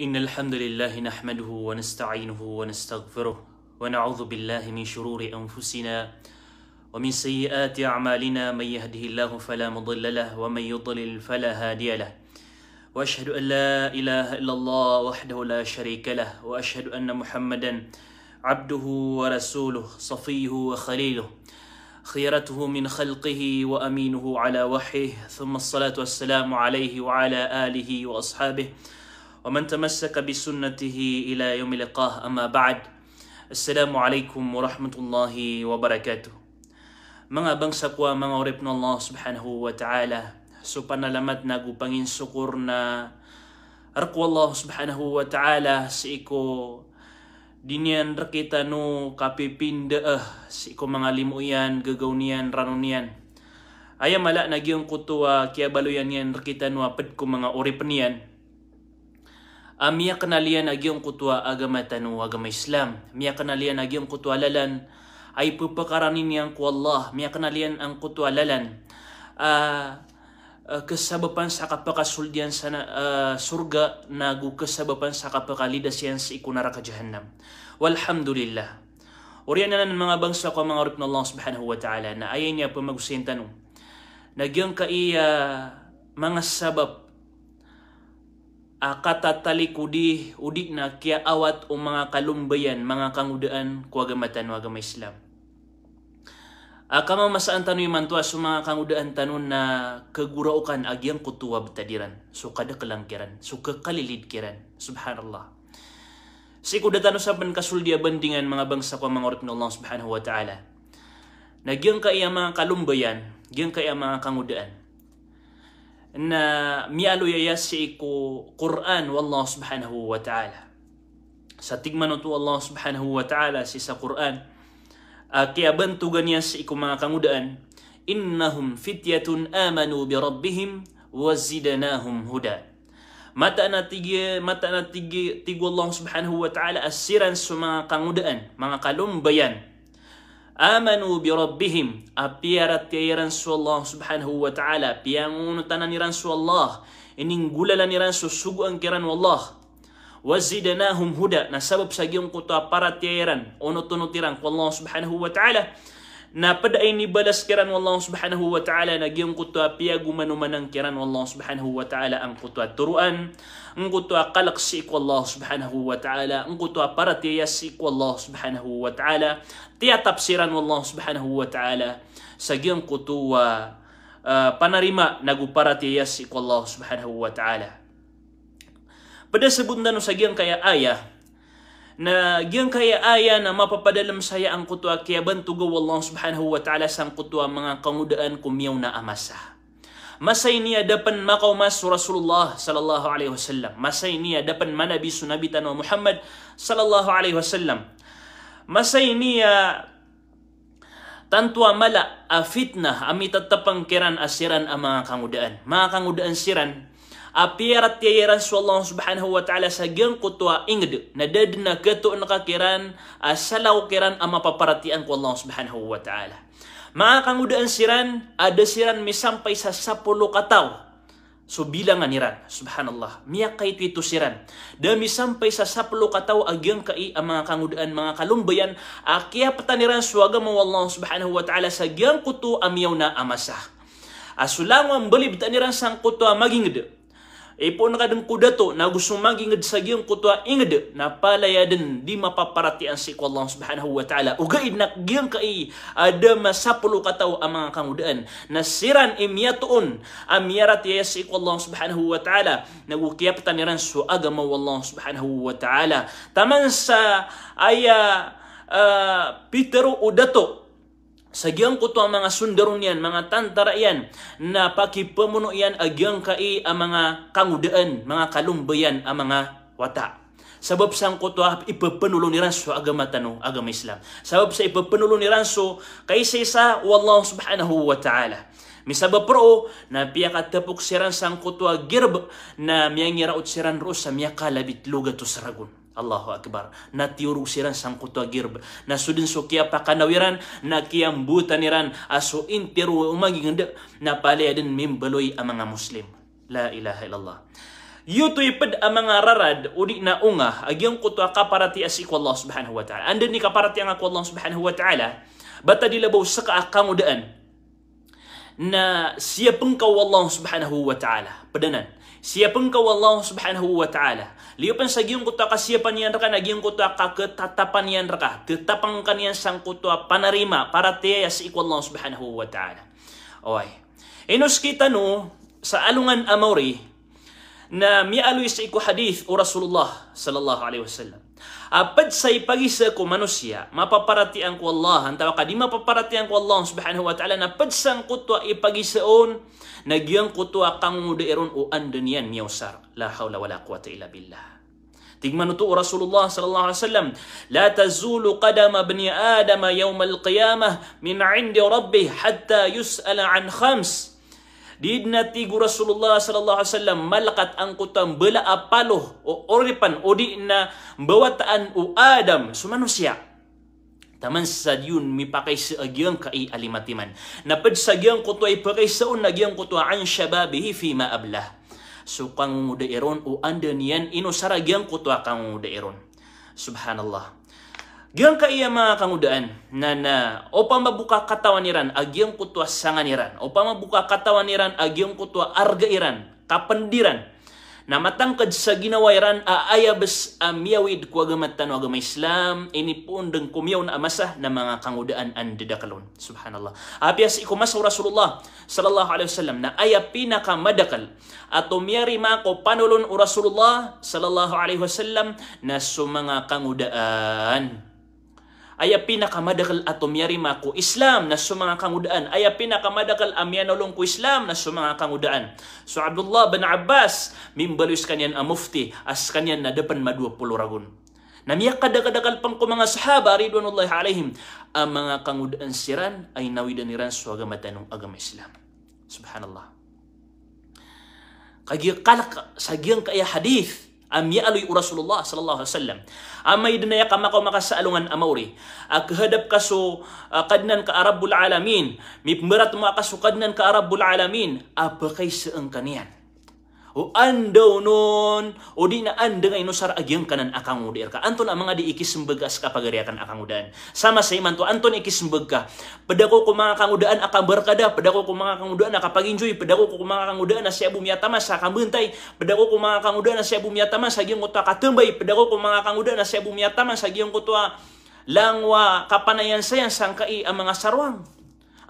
إن الحمد لله نحمده ونستعينه ونستغفره ونعوذ بالله من شرور أنفسنا ومن سيئات أعمالنا من يهده الله فلا مضل له ومن يضلل فلا هادي له وأشهد أن لا إله إلا الله وحده لا شريك له وأشهد أن محمدا عبده ورسوله صفيه وخليله خيرته من خلقه وأمينه على وحيه ثم الصلاة والسلام عليه وعلى آله وأصحابه ومن تمسك بسنته إلى يوم لقاه أما بعد السلام عليكم ورحمة الله وبركاته من أبنسا قوى من أوربنا الله سبحانه وتعالى سبحانه لمتنا قبنين سقورنا رقو الله سبحانه وتعالى سيكو dinian rakita no kapipin de eh si ko mga limuyan gagawnian ranunian aya mala nagiyong kutuwa kia baluyan yan rakita no apet ko mga uripnian Miya kanalian agyong kutwa agama tanu agama Islam. Miya kanalian agyong kutwa lalan ay pupakaranin niyang ku Allah. Miya kanalian ang kutwa lalan. Uh, uh, kasabapan sa kapakasuldian sa uh, surga na kasabapan sa kapakalida siyan sa ikunara ka jahannam. Walhamdulillah. Uriyan na ng mga bangsa ko mga rupin Allah subhanahu wa ta'ala na ayaw niya pumagusin tanong. Nagyang ka iya mga sabab uh, katatalik udi udi na kaya awat o mga kalumbayan mga kangudaan kuagamatan wagama Islam. Uh, kamamasaan tanoy man to so mga kangudaan tanon na kaguraukan agyang kutuwab tadiran so kada kalangkiran so kakalilid kiran subhanallah. Si kudatano sa pankasuldiya bandingan mga bangsa ko mga orat Allah subhanahu wa ta'ala. Nagyang kaya mga kalumbayan, gyang kaya mga kangudaan ان ميالو يا يسيكو قران والله سبحانه وتعالى ستيغمانو تو الله سبحانه وتعالى سيسا قران اكيا بنتو غنياسيكو ما كامودان انهم فتيه امنوا بربهم وزدناهم هدى mata na tigi mata na tigi tigo Allah Subhanahu wa Taala asiran sa mga kangudaan mga kalumbayan amanu bi rabbihim appiaratteeransu allah subhanahu wa taala piangunu tananiransu allah iningulalaniransu sugu angkeran wallah wazidnahum huda na sabab sagiung kutu aparatteeran ono tunutiran ku allah subhanahu wa taala na pada ini balas kiran wallahu subhanahu wa ta'ala na giyong kutwa piyagu manumanang kiran wallahu subhanahu wa ta'ala ang kutwa turuan ang kutwa kalak si Allah subhanahu wa ta'ala ang kutwa para tiya si Allah subhanahu wa ta'ala tiya tapsiran wallahu subhanahu wa ta'ala sa giyong kutwa uh, panarima tiya si Allah subhanahu wa ta'ala pada sebundan sa giyong kaya ayah na gyang kaya aya na mapapadalam saya ang kutwa kaya bantugaw Allah subhanahu wa ta'ala sang kutwa mga kangudaan kumyaw na amasa. Masay niya dapan makaw Rasulullah sallallahu alaihi wasallam. Masay niya dapan manabi sunabi tanwa Muhammad sallallahu alaihi wasallam. Masay niya tantwa mala a fitna amit tatapang kiran asiran ang mga kangudaan. Mga kangudaan siran apirat tiye rasulullah subhanahu wa taala sagang kutwa ingde nadadna ketu naka kiran asalau kiran ama paparati ang Allah subhanahu wa taala maka kang udaan siran ada siran misampai sampai sa 10 kataw So bilangan niran, subhanallah, miya kaitu itu siran. Dami sampai sa saplo katau agyang kai ang mga kangudaan, mga kalumbayan, akiya pataniran suwaga mo Allah subhanahu wa ta'ala sa kutu amyaw na amasah. Asulang ang balib taniran sang kutu maging de, ipo na kadang kuda to na gusto magi ngad sa giyong kutwa ingad na palayadin di mapaparati ang siku Allah subhanahu wa ta'ala uga idnak giyong kai ada masapulo kataw ang mga kamudaan na siran imyatoon ang miyarat ya siku Allah subhanahu wa ta'ala na wukiyap taniran su agama Allah subhanahu wa ta'ala taman sa aya Uh, eh, Peter udah tuh Sagyang ko to ang mga sundaron yan, mga tantara yan, na pakipamuno yan agyang kai ang mga kangudaan, mga kalumbayan, ang mga wata. Sabab sang ko to ah, ipapanulo ni Ranso agama tanu, agama Islam. Sabab sa ipapanulo ni Ranso, kaysa isa, Wallahu subhanahu wa ta'ala. sabab pro na piya katapok siran sang kutwa ah, gerb, na miyangira ut siran ro sa miyakalabit kalabit luga to saragun. Allahu Akbar. Na tiuruk siran sang kutwa girb. Na sudin so kia pakanawiran. Na kia mbutaniran. Aso intiru umagi ngendek. Na pali adin mimbaloy amanga muslim. La ilaha illallah. Yutu ipad amanga rarad. Udik na ungah. Agiang kutwa kaparati asik Allah subhanahu wa ta'ala. Andan ni kaparati ang aku Allah subhanahu wa ta'ala. Bata dilabaw seka akang na siapa engkau Allah Subhanahu wa taala padanan siapa engkau Allah Subhanahu wa taala liupan sagi engkau ta kasiapan yang rekan agi engkau ta ka ketatapan yang reka tetapangkan yang sangku ta panerima para tiaya si Allah Subhanahu wa taala oi inus kita nu sa alungan amori na mi alu si iku hadis Rasulullah sallallahu alaihi wasallam apat sai pagi sa ko manusia ma paparati ang ko Allah antaw ka di ma paparati ang ko Allah subhanahu wa taala na pagsan ko to ipagi sa on nagyang ko to akang mudairon o oh, andunian miyosar la hawla wala quwata illa billah Tingman ito o Rasulullah sallallahu alaihi wasallam, la tazulu qadama bani Adam yawm al-qiyamah min 'indi rabbih hatta yus'ala an khams dinati gu Rasulullah sallallahu alaihi wasallam malakat angkutan bela apaloh o oripan odina bawataan u Adam sumanusia taman sadiun mi pakai seagian ka i alimatiman napad sagian kutu ay pakai saun nagian kutu an shababihi fi ma ablah sukang mudairon u andanian ino saragian kutu akang mudairon subhanallah Giyang ka iya mga kangudaan na na upa mabuka katawan iran agiyang kutwa sangan iran upa mabuka katawan iran agiyang kutwa arga iran kapandiran na matangkad sa ginawa iran aayabas amiyawid kwa gamatan wa gama islam ini pun deng kumiyaw na amasah na mga kangudaan ang didakalon subhanallah apias ikumasaw rasulullah sallallahu alaihi wasallam na aya pinaka madakal at umyari mako panulon u rasulullah sallallahu alaihi wasallam na sumanga kangudaan ay pinakamadakal atomyarima ko Islam na sumanga kangudaan ay pinakamadakal amyanolong ko Islam na sumanga kangudaan so Abdullah bin Abbas mimbalus kanyan a mufti as kanyan na depan ma 20 ragun namiyak kadakadakal pang ko mga sahaba ridwanullahi alayhim, ang mga kangudaan siran ay nawidan niran so agamatanong agama Islam subhanallah kagikalak sagyang kaya hadith am ya'aloy Rasulullah sallallahu alaihi wasallam. Amay dinaya kama ko makasalungan amawri. Akhadap kaso uh, kadnan ka Arabul alamin. Mipmerat mo akaso kadnan ka Arabul alamin. Apa kay saan o andaw nun, o di na anda ngayon sa kanan akang udir ka. Anton ang mga di ikismbag as kapagariakan akang udaan. Sama sa iman to, Anton ikismbag ka. Padako ko mga kang udaan akang barkada, padako ko mga kang udaan akapag-enjoy, padako ko mga kang udaan na siya bumiyatama sa akang bentay, padako ko mga kang udaan na siya bumiyatama sa giyong kutwa katambay, padako ko mga kang udaan na siya bumiyatama sa giyong kutwa langwa kapanayan sayang sangkai ang mga sarwang.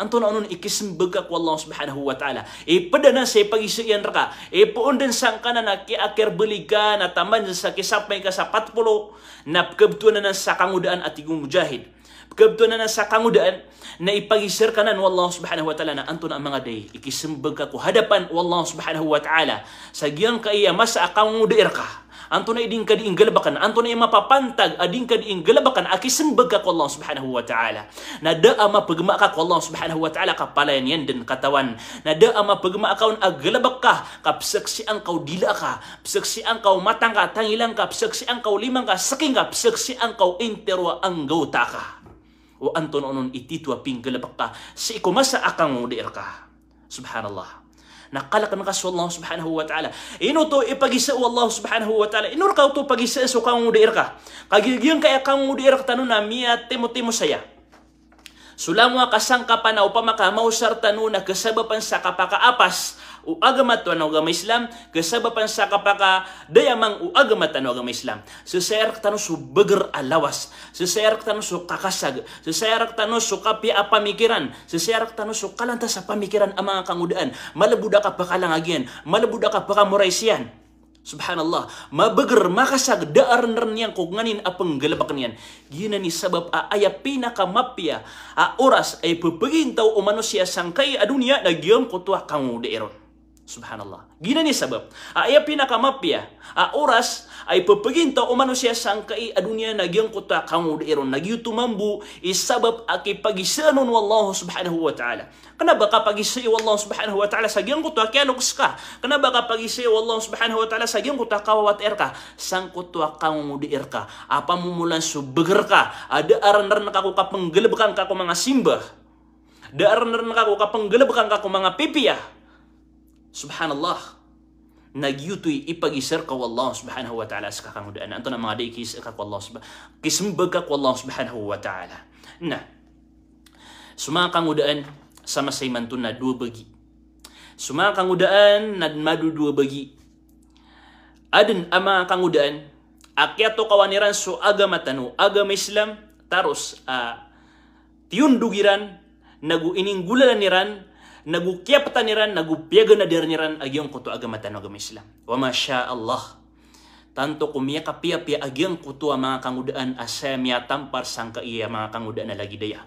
Anto na unun ikisimbaga ko Allah subhanahu wa ta'ala. Ipadana e, sa pagisiyan raka. E, din sa kana na kiakerbeligan at taman sa kisapay ka sa patpulo na kabtunan na sa kangudaan at igong mujahid. Kabtunan na sa kangudaan na ipagisir ka na Allah subhanahu wa ta'ala na anto na mga day. Ikisimbag ka ko hadapan Allah subhanahu wa ta'ala. Sa ka iya masa akang ka anto na idin kadi ingalabakan anto na mapapantag adin kadi ingalabakan akisembag ka Allah subhanahu wa ta'ala na daa mapagma ka Allah subhanahu wa ta'ala kapalayan yan din katawan na daa mapagma ka agalabak ka kapsaksian kau dila ka psaksian kau matang ka tangilang ka psaksian kau limang ka saking ka psaksian kau interwa ang gauta ka o anton onon ititwa pinggalabak ka si ikumasa akang udir ka subhanallah Nakalak na kaso Allah subhanahu wa ta'ala. Ino to ipagisa Allah subhanahu wa ta'ala. Inur ka to pagisa so kang udir ka. Kagigyon kaya kang udir ka tanun na miya timo-timo saya. Sulamwa kasang kapanaw pamakamaw sartanu na kasabapan sa kapakaapas u agama tuan agama Islam ke sebabnya sakapaka daya mang u agama tuan agama Islam seserak tanu su beger alawas seserak tanu su kakasag seserak tanu su kapi apa mikiran seserak tanu su kalantas apa mikiran amang kangudaan malabudaka bakalang agian malabudaka bakamuraisian Subhanallah, ma beger makasag daaran ren yang ko nganin apeng gelebak nian. Gina ni sebab a aya pinaka mapia a oras ay pepegin tau o manusia sangkai a dunia na giam ko tua kang de erot. Subhanallah. Gina ni sebab. Ay ah, pinakamapya. A ah, oras ay ah, pepeginto o manusia sang kai adunia nagyong kuta kang udiron mambu is sebab aki pagisanon wallahu subhanahu wa ta'ala. Kenapa ka pagisay wallahu subhanahu wa ta'ala sagyong kuta kaya nukus ka? Kenapa ka pagisay wallahu subhanahu wa ta'ala sagyong kuta kawawat er Sang kuta kamu udir ka? Apa mumulan subeger Ada aran-aran kaku kapenggelebkan kaku mga simbah? Ada aran-aran kaku kapenggelebkan kaku mga Subhanallah. Nagyutui ipagiser ka Allah subhanahu wa ta'ala sa kakangudaan. Ito na mga day kis ka Allah subhanahu wa ta'ala. Kis Allah subhanahu wa ta'ala. Na. Sumakangudaan sama sa iman na dua bagi. Sumakangudaan na madu dua bagi. Adun ama kangudaan. Akyato kawaniran so agama tanu. Agama Islam. Tarus. Uh, ah, tiyundugiran. Nagu ining gulalaniran. Nagu nagukia petaniran nagupiaga na derniran agyong kutu agama tanu agama Islam wa masya Allah tanto kumia kapia pia agyong kutu mga kangudaan asemia tampar sangka iya mga kangudaan na lagi daya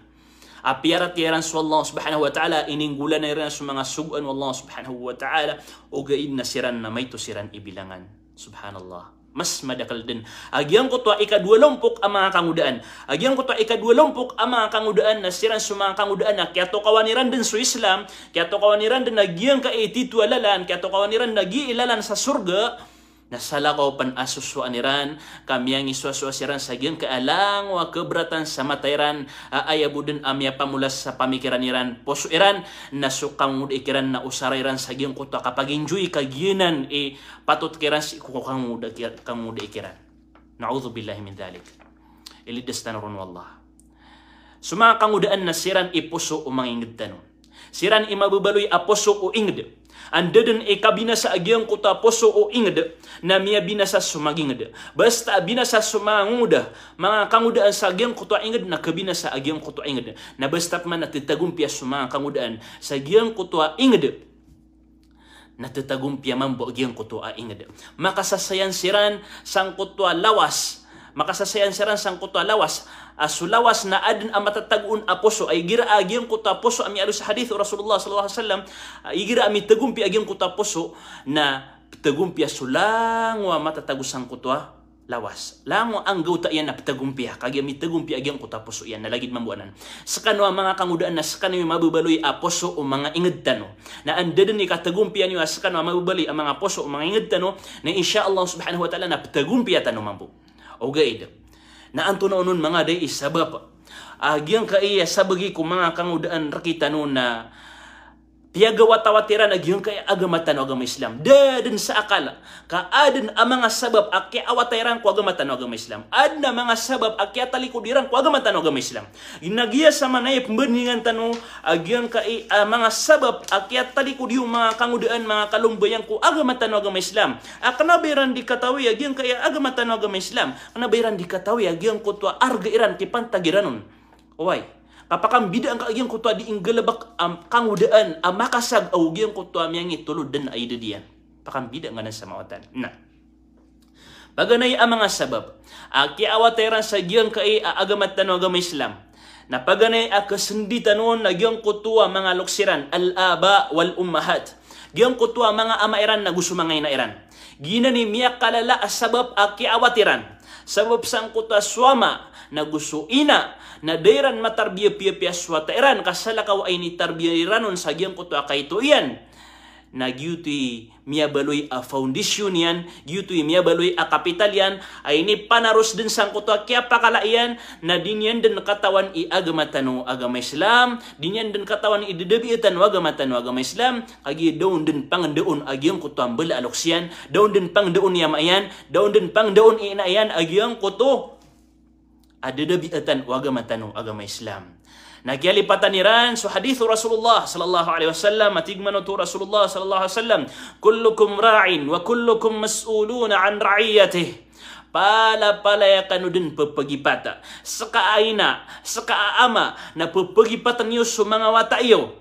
Apiara tiaran su Allah subhanahu wa ta'ala Iningulan na iran su mga suguan Allah subhanahu wa ta'ala Uga inna siran na may siran ibilangan Subhanallah mas madakal din. Agyan ko to ikadwalampok ang mga kangudaan. Agyan ko to ikadwalampok ang mga kangudaan na siran sa mga kangudaan na kaya to kawaniran din sa Islam, kaya to kawaniran din nagyan ka iti tualalan, kaya to kawaniran giilalan sa surga, Nasalakaw pan asuswaniran, kamiyang iswaswasiran sa giyang kaalang wa kebratan sa matairan, aayabudin amya pamulas sa pamikiraniran, posuiran, nasukang ikiran na usarairan sa giyang kuta kapag enjoy kaginan e patot kiran si kukukang muda ikiran. Na'udhu billahi min dhalik. Ilidestan run wallah. Sumakang udaan siran ipuso umangingid tanon siran imabubaloy aposo o ingde. Ang e kabinasa agyang kuta aposo o ingde na miya binasa sumagingde. Basta binasa sumanguda, mga kangudaan sa agyang kuta ingde na kabinasa agyang kuta ingde. Na basta man natitagumpia sumang kangudaan sa agyang kuta ingde natatagumpia man bo agyang kuta ingde. Makasasayan siran sang kuta lawas, makasasayan siran sang kuta lawas, sulawas na adin ang matatag-un aposo ay gira agyan ah, ko taposo ami sa hadith Rasulullah sallallahu alaihi wasallam ah, igira ami tagumpi agyan ko taposo na tagumpia wa matatagusan ko to lawas. Lango ang gauta iyan na pitagumpiya. Kagya mi tagumpiya agyan ko tapos iyan lagid mambuanan Sa kanwa mga kangudaan na sa kanwa mabubaloy aposo o mga inged Na ang dedan ni katagumpiya niyo sa kanwa mabubaloy ang mga poso o mga inged na insya Allah subhanahu wa ta'ala na pitagumpiya tano mambo. O gaid na ang tunaunon mga day isabap. Agyang kaiya sabagi ko mga kangudaan rakita no na Piagawatawatiran agyon kay agamatan o agama Islam. Dadin sa akala, kaadin ang mga sabab akya awatayran ko agamatan o agama Islam. Ad na mga sabab akya talikudiran ko agamatan o agama Islam. Inagiya sa manayip mendingan tanu agyon kay uh, mga sabab akya talikudiyo mga kangudaan mga kalumbayan ko agamatan o agama Islam. Akna bayran di katawi agyon kay agamatan o agama Islam. Akna bayran di katawi agyon ko to arga iran Why? kapakam bida ang kaagyang kutwa di inggalabak am kangudaan am makasag awgyang kutwa miyang itulod dan ay diyan. Pakam bida nga sa mawatan. Na. Paganay ang mga sabab. Aki awateran sa gyang kay aagamat tanong agama Islam. Napaganay a kasunditan nun na gyang kutwa mga luksiran al-aba wal ummahat. Gyang kutwa mga amairan na gusto mga inairan. Gina ni miya kalala asabab aki awatiran. Sabab sang kutwa swama ina na dairan matarbiya piyo piyaswa tairan kasalakaw ay nitarbiyo sa giyang kuto akay to iyan na giyuti miya baloy a foundation yan, gyuti miya baloy a kapital yan, ay ni panaros din sang kuto kaya pakala yan, na dinyan din katawan i agama tanu agama Islam, dinyan din katawan i didabi tanu agama tanu agama Islam, kagi daun din pangdeon agiyang kuto ambala aloks yan, daun din pangdeon yamayan, daun din pangdeon iinayan agiyang kuto ada de biatan agama tanu agama Islam. Nagi ali pataniran so hadis Rasulullah sallallahu alaihi wasallam matigmano tu Rasulullah sallallahu alaihi wasallam kullukum ra'in wa kullukum mas'ulun an ra'iyatihi. Pala pala ya kanudin pepegi pata. Sekaaina, aina, seka ama, na pepegi pata niyo sumangawata iyo.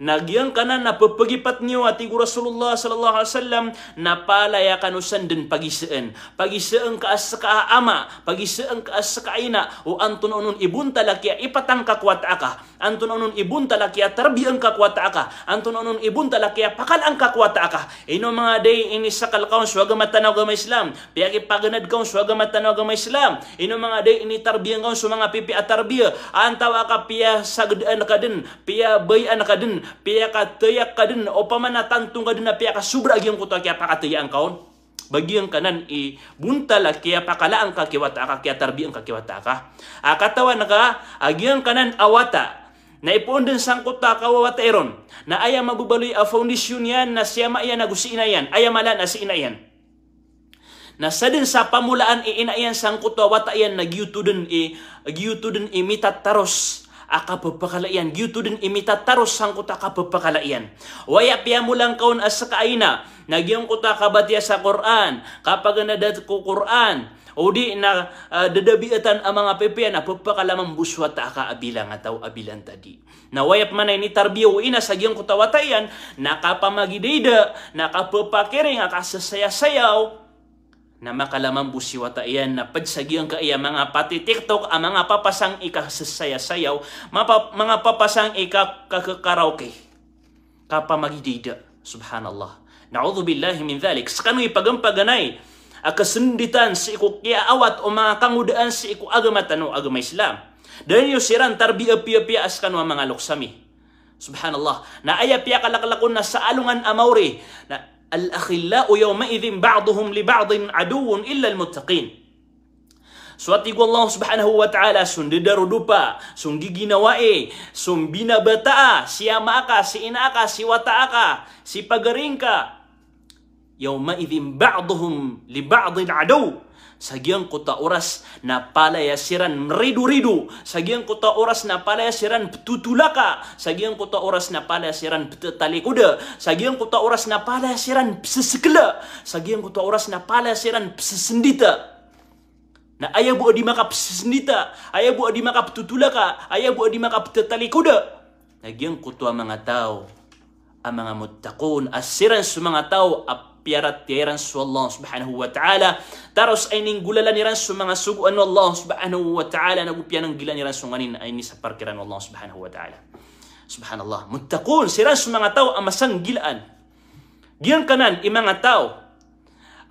nagyang kanan napapagipat niyo ati Rasulullah sallallahu alaihi wasallam na napalaya kanusan den pagiseen pagiseen ka as ka ama pagiseen ka as ka ina o anton unun ibunta lakya ipatang kakwat aka anton unun ibunta lakya tarbiyan kakwat aka anton unun ibunta lakya pakal ang kakwat aka ino mga day ini sakal kaon swaga matanaw gamay Islam piyaki paganad kaon swaga matanaw gamay Islam ino mga day ini tarbiyan kaon sa mga pipi atarbiya antaw aka piya sagdan ka din piya bayan ka din piaka teya kadin o pamanatan tung kadin na piaka subra gyang kuta kaya pakataya ang kaon bagyang kanan i buntala kaya pakalaan ka kiwata ka kaya tarbi ang kakiwata ka akatawa naka agyang kanan awata na ipuon din ka kawawata eron na aya mabubaloy a foundation yan na siya maiya nagusiina yan aya mala na siina yan na sa din sa pamulaan iinayan sang kuto wata yan nagyuto din i nagyuto din imita taros akapapakalayan. Gyutudan imitataros sang kuta akapapakalayan. Waya piyamulang kaon as sa kaina, nagyong kuta kabatya sa Quran, kapag nadat ko Quran, o di na uh, dadabiatan ang mga pepean na papakalamang buswa ta ka abilang ataw abilang tadi. Nawayap man ni tarbiyo ina sa giyong kutawatayan, nakapamagidida, nakapapakiring, akasasayasayaw, na makalamang busiwata iyan na padsagiyang ka iya mga pati TikTok ang mga papasang ikasasayasayaw mapa, mga papasang ikakakaraoke kapamagidida subhanallah naudhu billahi min dhalik sa kano'y pagampaganay akasunditan sa iko kiaawat o mga kangudaan sa iko agama tano agama Islam dahil yung siran tarbiya-piya-piya as kanu mga luksami Subhanallah. na piya kalakalakon na sa alungan amawri. Na الأخلاء يومئذ بعضهم لبعض عدو إلا المتقين Suat igu Allah subhanahu wa ta'ala sun dedaru dupa, sun gigina wae, sun bina bataa, si ama aka, si ina aka, si wata aka, si pagaring ka. Yawma idhin ba'duhum li ba'din adaw. Sagiang kota oras na pala siran meridu-ridu. Sagiang kota oras na pala siran betutulaka. Sagiang kota oras na pala siran betetalikuda. Sagiang kota oras na pala siran psesekela. Sagiang kota oras na pala siran psesendita. Na ayah buat di makap sesendita. Ayah buat di makap tutulaka. Ayah buat di makap tetalikuda. Lagi yang kutuwa mga tao. Ang mga Asiran sa mga Apa? piyarat-piyaran sa Allah subhanahu wa ta'ala. Taros ay ning gulala ni mga suguan no Allah subhanahu wa ta'ala nagupian ang gila ni ranso nganin ay ni sa parkiran Allah subhanahu wa ta'ala. Subhanallah. Muttaqun si ranso mga tao amasang gilaan. Giyan kanan i mga tao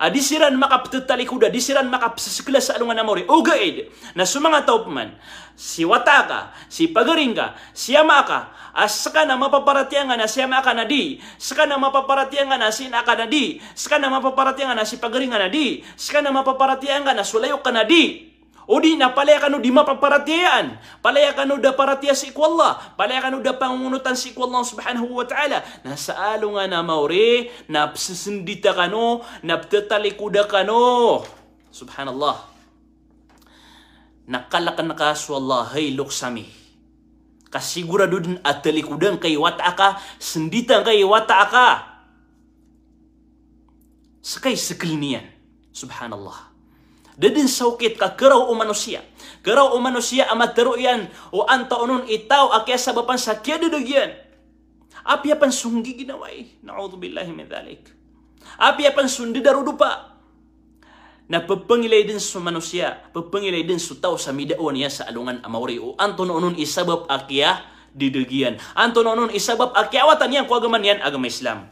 adisiran ah, makaptutalikuda, adisiran makapsasikla sa alungan amori, ugaid, na sumangatawp man, si wataka, si pagaringa, si amaka, as ah, saka na mapaparatiangan na si amaka na di, saka na mapaparatiangan na si naka na di, saka na mapaparatiangan na si pagaringa na di, saka na mapaparatiangan na sulayok ka na di, Odi na palayakan di mapaparatian. Palayakan da paratia si ku Allah. Palayakan da pangunutan si ku Allah subhanahu wa ta'ala. Na saalo nga na maure, na psisindita ka no, oh, na ptetalikuda ka no. Oh. Subhanallah. Nakalakan na ka su Allah, hey look sami. Kasigura dudin at talikudan kay wata ka, senditan kay wata Sakay sekil niyan. Subhanallah. Dedin saukit ka kerau o um manusia. Kerau o um manusia amat teruyan o anta onun itaw akia sababan sa kia didugian. Api apan sunggi ginawai? Na'udhu min dhalik. Api apan sundi darudupa? Na pepengilai din su manusia, pepengilai din su tau sa midaon ya sa alungan amauri o anta onun isabab akia didugian. Anta onun isabab akia awatan yang kuagaman yan agama Islam.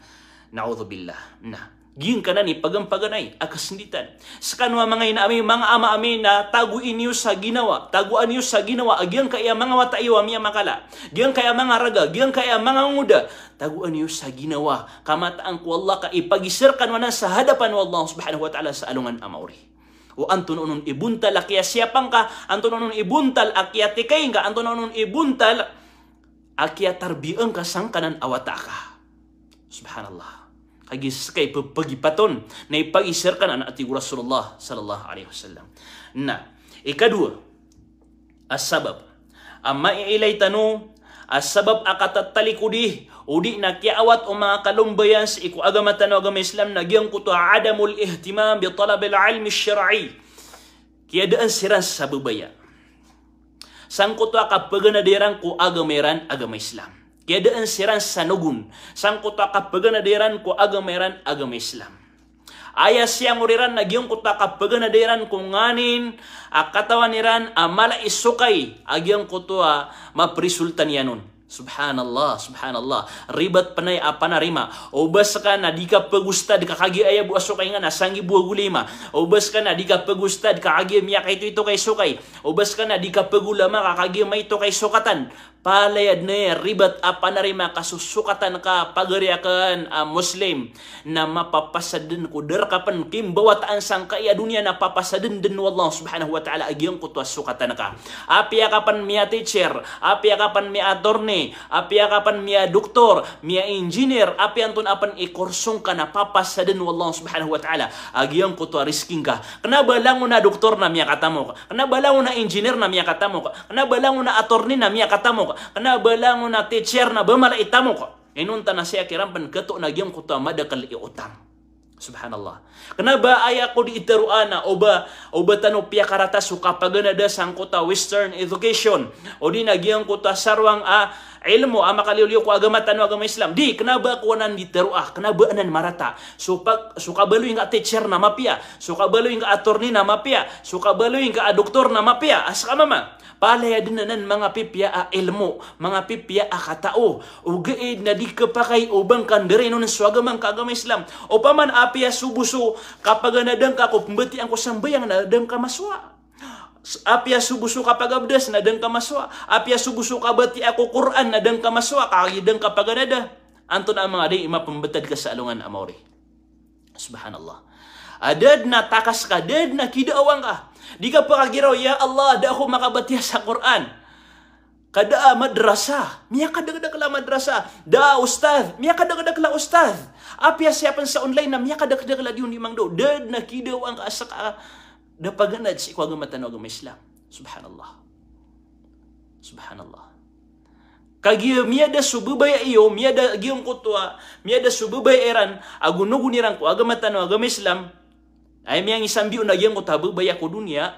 Na'udhu billah. Nah. Giyong kanani pagampaganay akasinditan. Sa kanwa mga inaami, mga ama ami na taguin niyo sa ginawa, taguan niyo sa ginawa, agyan kaya mga wataiyo miya makala, giyang kaya mga raga, giyang kaya mga muda, taguan niyo sa ginawa, kamataan ko Allah ka ipagisirkan wana sa hadapan wa Allah subhanahu wa ta'ala sa alungan amauri. O anton unun ibuntal akya siyapang ka, anton unun ibuntal akya tikay ka, anton unun ibuntal akya tarbiang ka sang kanan awata ka. Subhanallah. pagi sekai pergi paton nai pagi serkan anak ati Rasulullah sallallahu alaihi wasallam nah e asbab amma ilaitanu asbab akat talikudi Udik nak kia awat umma kalum bayas iku agama tanu agama Islam nagi yang kutu adamul ihtimam bi talab al ilmi syar'i. Kia daan siran sabu bayak. Sang kutu akap dirang ku agameran agama Islam. Gedaan siran sanugun. Sang kutakap peganadiran ku agameran agam Islam. Ayah siang uriran na giyong kutakap peganadiran ku nganin akatawan iran amala isukai agiyong kutua mapresultan yanun. Subhanallah, subhanallah. Ribat panay apa narima. Ubas ka na di ka pagusta, di kakagi ayah buah sukai nga na sanggi buah gulima. Ubas ka na di ka pagusta, di kakagi miyak ito ito kay sukai. Ubas ka na di ka pagulama, kakagi may ito kay sukatan. palayadne ribat apanarima kasusukatan ka pagariakan a ah, Muslim na mapapasadin ko derkapan kim bawataan ansang kaya dunia na papasadin din wallah subhanahu wa ta'ala agyang ko tuas sukatan ka apia kapan miya teacher apia kapan miya attorney apia kapan miya doktor miya engineer apia antun apan ikursong ka na papasadin wallah subhanahu wa ta'ala agyang ko tuas risking ka kenapa lang na doktor na miya katamok kenapa lang na engineer na miya katamok kenapa lang na attorney na miya katamok tamuk kena belang na teacher na bemala itamuk inun ta nasia kiram pen ketuk na giam kota madakal i utang subhanallah kena ba aya ko di iteru ana oba oba tanu piakarata suka pagana da sangkota western education odi na giam kota sarwang a ilmu ama ah, kaliliyo ko agama tanu agama Islam di kenapa ko nan diteruah kenapa anan marata suka suka balu inga teacher nama pia suka balu inga attorney nama pia suka balu inga ah, doktor nama pia askama ma palaya dinanan mga pipia a ah, ilmu mga pipia a katao ugeid na di kapakay ubang kandere nun swagamang kagama Islam o paman apia subuso kapag nadang ka ko pembeti ang ko sambayang nadang ka maswa Apia subuh suka pagabdas na deng kamaswa. Apia subuh suka beti aku Quran na deng kamaswa. Kali deng ada. Anton amang ada imam pembetah pembetad kesalungan amori. Subhanallah. Ada nak takas ka, adad na kida awang ka. Dika pagkakirau, ya Allah, ada aku makabati sa Quran. Kada ah, madrasah, Mia kadang-kadang kala madrasah. Da ustaz, Mia kadang-kadang kala ustaz. Apia siapa sa online Mia miya kadang-kadang kala diundi mangdo. Dad na kida awang ka sa dia pagan nak cik keluarga mata agama Islam. Subhanallah. Subhanallah. Kagia mia ada subuh bayar iyo, mia ada giung kutua, mia ada subuh bayar eran, agu nugu nirang ku agama tanu agama Islam. Ayam yang isambi unagi yang kutabu bayar ku dunia,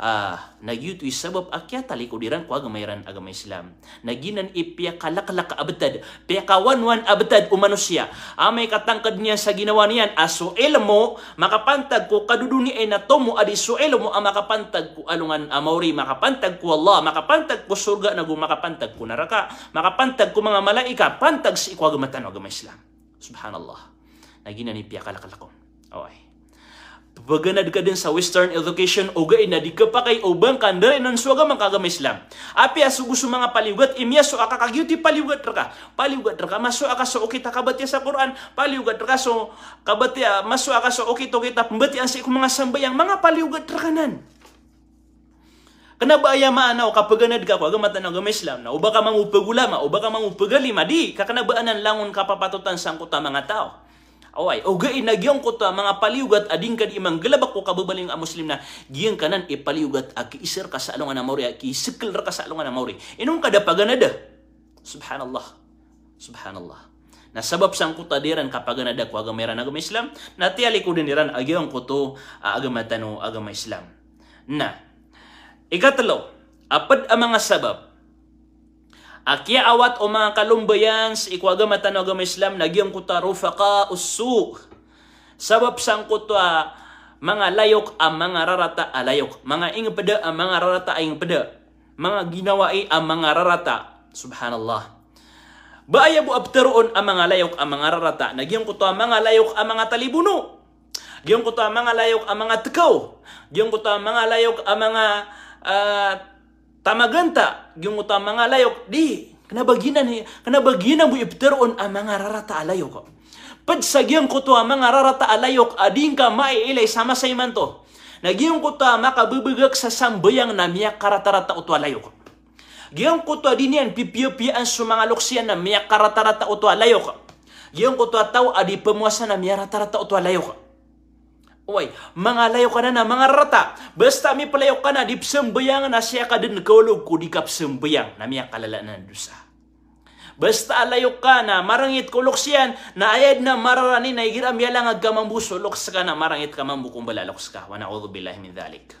uh, ah, nagyuto isabab akya talikudiran ko agamayran agamay Islam. Naginan ipya kalakalaka abtad, piyakawanwan abtad umano siya. Amay katangkad niya sa ginawa niyan, aso elmo, makapantag ko kaduduni ay natomo adi so elmo ang ah, makapantag ko alungan amauri, ah, makapantag ko Allah, makapantag ko surga na makapantag ko naraka, makapantag ko mga malaika, pantag si ikwa agamay agama Islam. Subhanallah. Naginan ipya kalakalakon. Okay baganad ka din sa Western education o gaina di ka pa kay ubang kandari nun suwaga man kagam Islam. Api asugo mga paliwat, imya so aka kagyuti paliwat ka. Paliwat ka, maso aka so okay ta kabatya sa Quran, paliwat ka so kabatya, maso aka so okay kita pambatya sa ikong mga sambayang, mga paliwat ka nan. Kana ba aya maanaw kapaganad ka ko agamatan ng Islam na uba ka mangupagulama, uba ka mangupagalima, di kakanabaanan langon kapapatutan sang mga tao away o gain na giyong ko ta ah, mga paliugat ading kad imang galabak ko kababaling a muslim na giyang kanan ipaliugat e, a ah, kiisir ka sa alungan na maori aki ah, kiisikil ra ka sa alungan na maori inong kada paganada subhanallah subhanallah na sabab sang kuta diran kapaganada ko agama agama Islam na tiyali ko din diran agyong ko to agama tano agama Islam na ikatlo apat ang mga sabab Aki awat o mga kalumbayans, ikwaga matanaw agam Islam, nagyang kuta rufaka usu. Sabab sang kutwa, mga layok ang mga rarata alayok. Ah, mga ingpada ang mga rarata ay ingpada. Mga ginawai ang mga rarata. Subhanallah. Baaya bu abteroon ang mga layok ang mga rarata. Nagyang kuta mga layok ang mga talibuno. Giyong kuta mga layok ang mga tikaw. Giyong kuta mga layok ang mga uh, tamaganta ginguta mga layok di kanabaginan ni kanabaginan bu ibteron ang mga rarata alayok padsagyan ko to ang mga rarata alayok adin ka maiilay sama sa iman to nagiyong ko to makabibigak sa sambayang na miya karatarata uto alayok giyong ko to adin yan pipiyopian sa mga luksiyan na miya karatarata uto alayok giyong ko to ataw adi pemuasa na miya karatarata uto alayok Uway, mga layo ka na na, mga rata. Basta mi palayo ka na, di psembayangan asya ka din kaulog ko, di ka psembeyang na miya kalalanan dusa. Basta alayo ka na, marangit ko luksyan, na ayad na mararani na igiram yalang agkamambuso, luks ka na, marangit ka mambukumbala, luks ka. Wa na'udhu billahi min dhalik.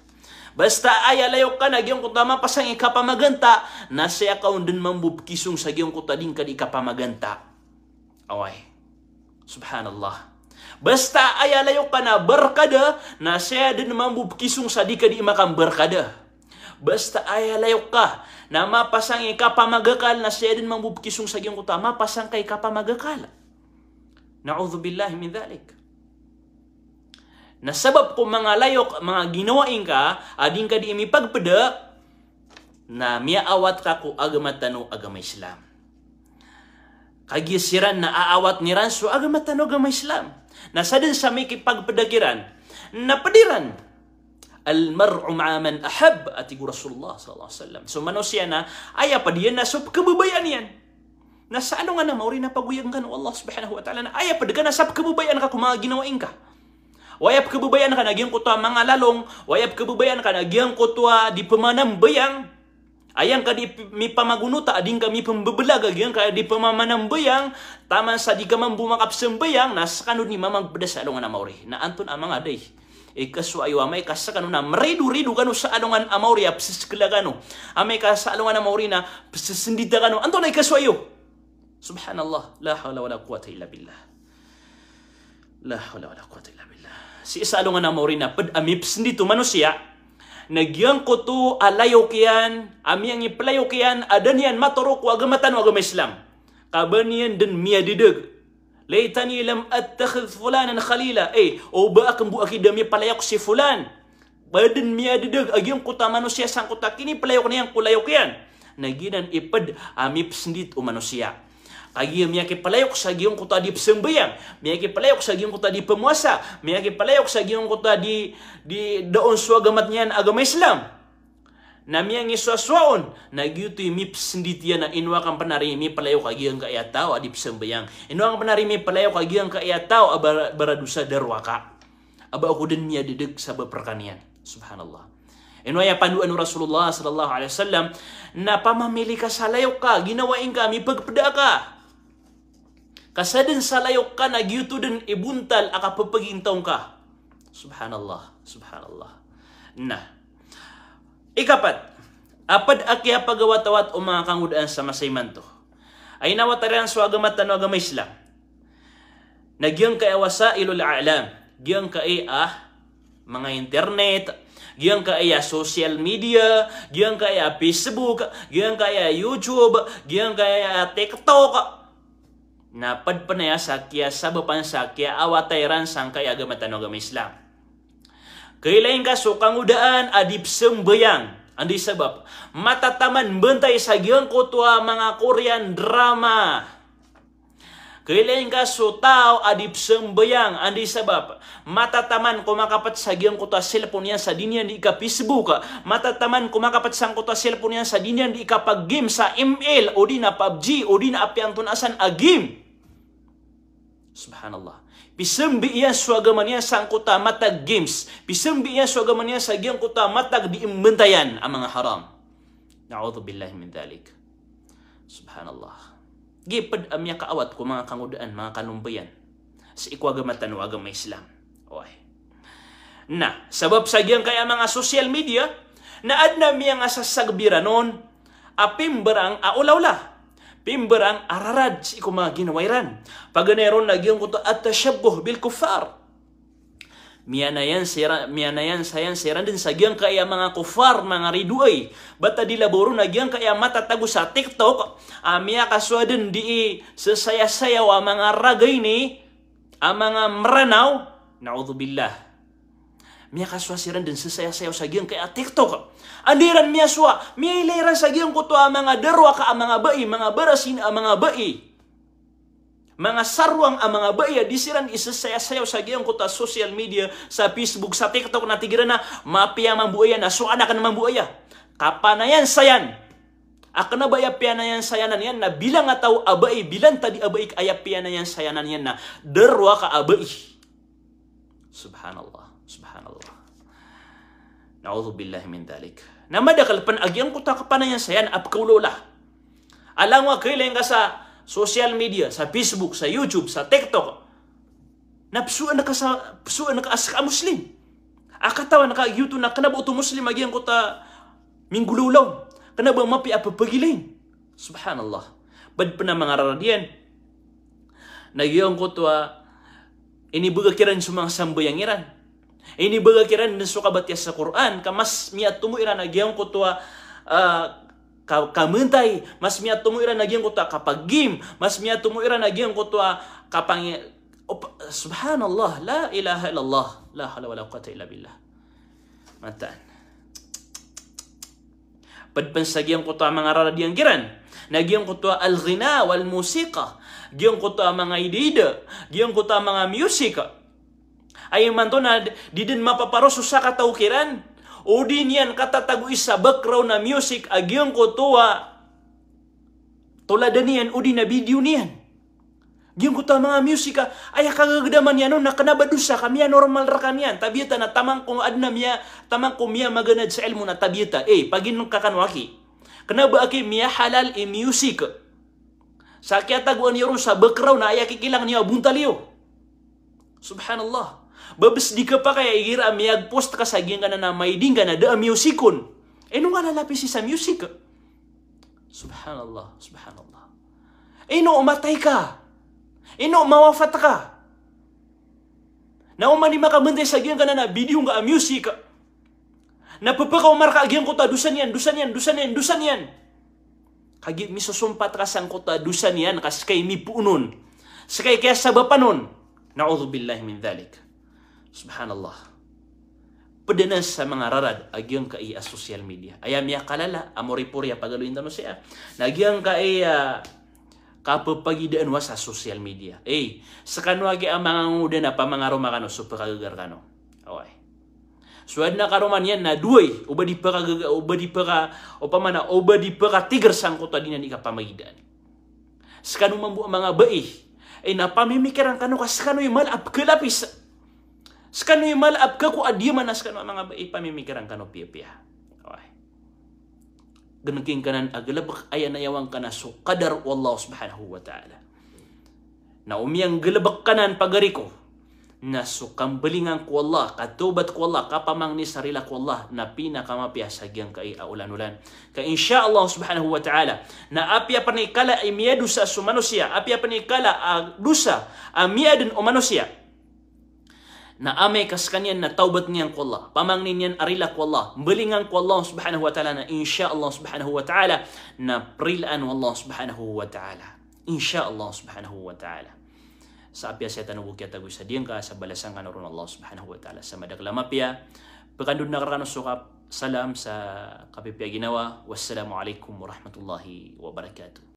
Basta ay alayo ka na giyong kutama pasang ikapamaganta, na siya ka undin mambubkisong sa giyong kutading ka di kapamaganta. Away. Subhanallah. Basta ayalayo kana barkada na saya din mambu kisung sadika di makam barkada. Basta ayalayo ka na mapasang ikapamagakal e na saya din mambu kisung sagyong kuta mapasang kay e kapamagakal. Na'udhu billahi min dhalik. Na sabab ko mga layok, mga ginawain ka, ading ka di imipagpada, na miaawat ka ko agama tanu agama Islam. Kagisiran na aawat ni Ranso aga matanog ang Islam. Nasa din sa may kipagpadagiran, napadiran, Al-mar'u ma'aman ahab at igu Rasulullah sallallahu alaihi wasallam. So mano na aya pa diyan na sub kabubayan yan. Nasa ano nga na mauri na paguyangan kan Allah subhanahu wa ta'ala na aya pa ka na sub kebubayan ka kumaga ginawain ka. Wayap kebubayan ka nagyang kutwa mga lalong, wayap kebubayan ka na giyang kutwa di pemanambayang, Ayang ka di mi pamaguno ta ading kami pembebelaga gyang ka di pamamanan bayang taman sadi ka mambu makap sembayang nas kanu ni mamang bedas adongan amauri na antun amang adai e kasu ayu amai kasa kanu na meridu ridu kanu sa adongan amauri ap ya, seskela kanu amai kasa adongan amauri na sesendita kanu antun ai kasu ayu subhanallah la hawla wala quwata illa billah la hawla wala quwata illa billah si sa adongan amauri na pad amip sendito manusia nagyang kutu alayokian amiang iplayokian adanian matorok wagamatan wagam Islam kabanian den miadidag laytani lam attakhidh fulanan khalila ay eh, o ba akan bu akidam iplayok si fulan badan miadidag agyang kuta manusia sang kuta kini playok niyang kulayokian naginan ipad amip sendit o manusia Agir miyake palayok sa giyong kuta di pesembayang. Miyake palayok sa giyong kuta di pemuasa. Miyake palayok sa giyong kuta di, di daon suwa gamat niyan agama Islam. Na miyang iswa suwaon. Na giyuto yung mip senditiyan na inwa kang panari mi palayok agi ang kaya tao adi pesembayang. Inwa kang panari mi palayok agi ang kaya tao abaradusa darwaka. Aba aku din miya didig sa beperkanian. Subhanallah. Inwa ya panduan Rasulullah sallallahu alaihi wasallam na pamamili ka sa layok ka, ginawain ka, mipagpeda ka. Kasadin sa layok ka, nagyutudin ibuntal, akapapagintaw ka. Subhanallah, subhanallah. Na. Ikapat, apad akya pagawatawat o mga kangudaan sa masayman to. Ay nawataran sa agamat na ano agama Islam. Nagyang kay awasa ilul a'lam. Giyang kay ah, mga internet, giyang kaya ah, social media, giyang kaya ah, Facebook, giyang kaya ah, YouTube, giyang kaya TikTok, na padpanaya sakya sabapan sakya awatairan sangkay agama tanog Islam. Kailain ka sukang udaan adip sembayang Andi sabab matataman bentay sa gyang kutwa mga Korean drama Kailan ka so tao adip sembayang andi sabab. taman ko makapat sa giyang kuta cellphone niya sa dinyan di ka Facebook. Matataman ko makapat sa kuta cellphone niya sa dinyan di ka pag game sa ML o di na PUBG o di na apiantun asan a game. Subhanallah. Pisembi iya suagaman niya sa kuta matag games. Pisembi iya suagaman niya sa giyang kuta matag di imbentayan ang mga haram. Na'udhu billahi min dalik. Subhanallah. Gipad amya kaawat ko mga kangudaan, mga kanumbayan. Sa ikwaga matanuaga may Islam. Oy. Na, sabab sa giyang kaya mga social media, naadnam miya nga sa sagbira noon, apimbarang aulawla, pimbarang ararad si ikumaginawiran. Paganeron nagyong kuto at tasyabuh bil kufar Mianayan sera mianayan sayan seran din sagyan kaya mga kufar mga riduay bata dila boru nagyan kaya mata tagu sa TikTok amia ah, kaswa din di sesaya-saya wa mga ragay ni amanga ah, mranaw naudzubillah mia kaswa seran din sesaya-saya sagyan kaya TikTok andiran mia swa mia ileran sagyan ko to amanga ah, derwa ka amanga bai mga barasin amanga bai mga sarwang ang mga baya disiran isasayasayaw sa giyong kota social media sa Facebook sa TikTok na tigiran na mapiyang kan mambuaya na so anak na mambuaya kapanayan sayan Aka na baya pianayan sayanan yan na bilang ataw abai bilang tadi abai kaya pianayan sayanan yan na derwa ka abai Subhanallah Subhanallah Na'udhu billahi min dalik Na madakal panagyan ko ta kapanayan sayan apkaulo lah Alam wa kailan ka sa social media, sa Facebook, sa YouTube, sa TikTok, napsuan na ka sa, napsuan na ka as ka Muslim. Akatawa na ka, yuto na, kanaba ito Muslim, magiging ko ta, minggululaw, kanaba mapi apapagilin. Subhanallah. Bad pa na mga radian, nagiging kota ta, ini buka kiran sa mga sambayang iran. Ini buka kiran sa kabatya sa Quran, kamas miyat tumu iran, nagiging ko ta, ah, kamantay mas miya tumuira nagyang ko ta kapagim mas miya tumuira nagyang ko ta ah, kapang subhanallah la ilaha illallah la hawla wala quwwata illa billah matan padpansagyang ko ta mga radyang giran nagyang ko ta al ghina wal musika giyang ko ta mga idida giyang ko ta mga musika ay man to na didin mapaparo susa ka tawkiran Udinian kata tagu isa background na music agiyong ko tua. Tulad niyan, udin na video niyan. Giyong ko mga musika, ay kagagdaman niya nun, nakanabadusa kami, normal ra kami yan. Tabiata na tamang kong adna miya, tamang kong miya maganad sa ilmu na tabiata. Eh, pagin nung kakanwaki, kanaba aki miya halal e music. Sa kaya taguan niya sa background na ayaki kilang niya buntaliyo. Subhanallah. Babes di ka pa kaya igira amiag post ka sa ka na may ding ka na da amiusikon. E nung alalapis si sa music? Subhanallah, subhanallah. E no umatay ka. E no mawafat ka. Na umani makamantay sa giyang ka na na video nga amiusik. Na pupakaw marka agiyang kota dusan yan, dusan yan, dusan yan, dusan yan. Kagi misusumpat ka sa kota dusan yan kasi kay mipunon. Sa kay kaya sababan nun. Na'udhu billahi min dhalik. Subhanallah. Pedena sa mga rarad agyong ka iya social media. Ayam ya kalala amoripurya pagaluin tamo siya. Nagyang ka iya kapapagidaan wa sa social media. Eh, sa kanwagi ang mga nguda na pamangaroma kano sa pagagagar kano. Okay. So, na karuman yan na duway, uba di paka, uba di paka, o pamana, uba di paka tigger sang kota din ang ikapamagidaan. Sa kanumang buong mga baih, eh, napamimikiran kano ka sa kanoy malapkalapis sekarang ni mal ab kaku adia mana sekarang mga ipa memikiran kano pia pia. Genking kanan agla ah, bak ayana yawang kana so kadar Allah Subhanahu wa taala. Na umi yang gelebek kanan pagariko. Na so kambelingan ku Allah, katubat ku Allah, kapamang ni sarila ku Allah, na pina kama pia sagiang kai aulan-ulan. Ah, ka insya Allah Subhanahu wa taala. Na api apa ni kala imiadusa ah, su manusia, api apa ni kala dusa amiadun o manusia na amay kaskanyan na taubat niyan ko Allah. Pamangnin niyan arila ko Allah. Mbalingan ko Allah subhanahu wa ta'ala na insya Allah subhanahu wa ta'ala na prilaan wa Allah subhanahu wa ta'ala. Insya Allah subhanahu wa ta'ala. Sa apya saya tanong ko kita gusya diyan ka sa balasang kanurun Allah subhanahu wa ta'ala. Sa madaglam apya, pagandun na karano sukap, salam sa kapipya ginawa. Wassalamualaikum warahmatullahi wabarakatuh.